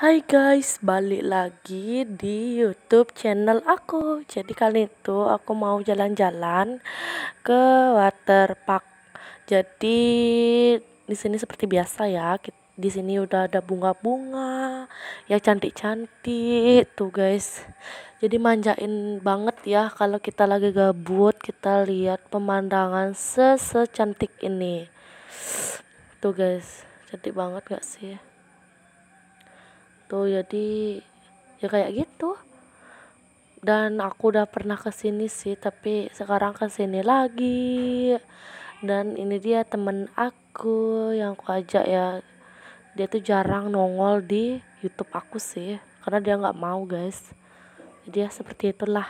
Hai guys, balik lagi di YouTube channel aku. Jadi kali itu aku mau jalan-jalan ke waterpark. Jadi di sini seperti biasa ya, di sini udah ada bunga-bunga yang cantik-cantik tuh guys. Jadi manjain banget ya kalau kita lagi gabut, kita lihat pemandangan sesecantik ini. Tuh guys, cantik banget gak sih? gitu jadi ya kayak gitu dan aku udah pernah kesini sih tapi sekarang kesini lagi dan ini dia temen aku yang aku ajak ya dia tuh jarang nongol di YouTube aku sih karena dia nggak mau guys dia ya seperti itulah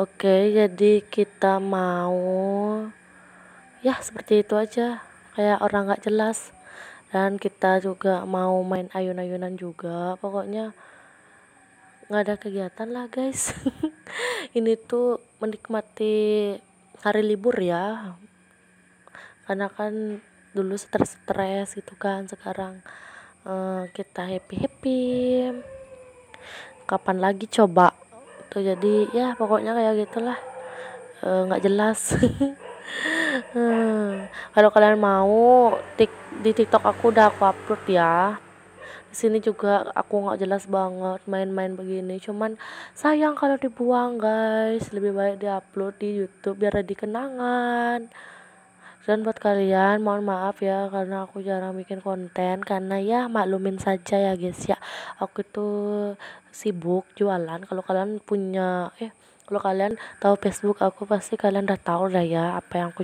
oke jadi kita mau ya seperti itu aja kayak orang nggak jelas dan kita juga mau main ayun-ayunan juga pokoknya nggak ada kegiatan lah guys ini tuh menikmati hari libur ya karena kan dulu stres-stres gitu kan sekarang uh, kita happy-happy kapan lagi coba tuh jadi ya pokoknya kayak gitulah eh, nggak uh, jelas hmm. kalau kalian mau tik di TikTok aku udah aku upload ya di sini juga aku nggak jelas banget main-main begini cuman sayang kalau dibuang guys lebih baik diupload di YouTube biar ada kenangan dan buat kalian mohon maaf ya karena aku jarang bikin konten karena ya maklumin saja ya guys ya aku itu sibuk jualan kalau kalian punya eh kalau kalian tahu Facebook aku pasti kalian udah tahu lah ya apa yang aku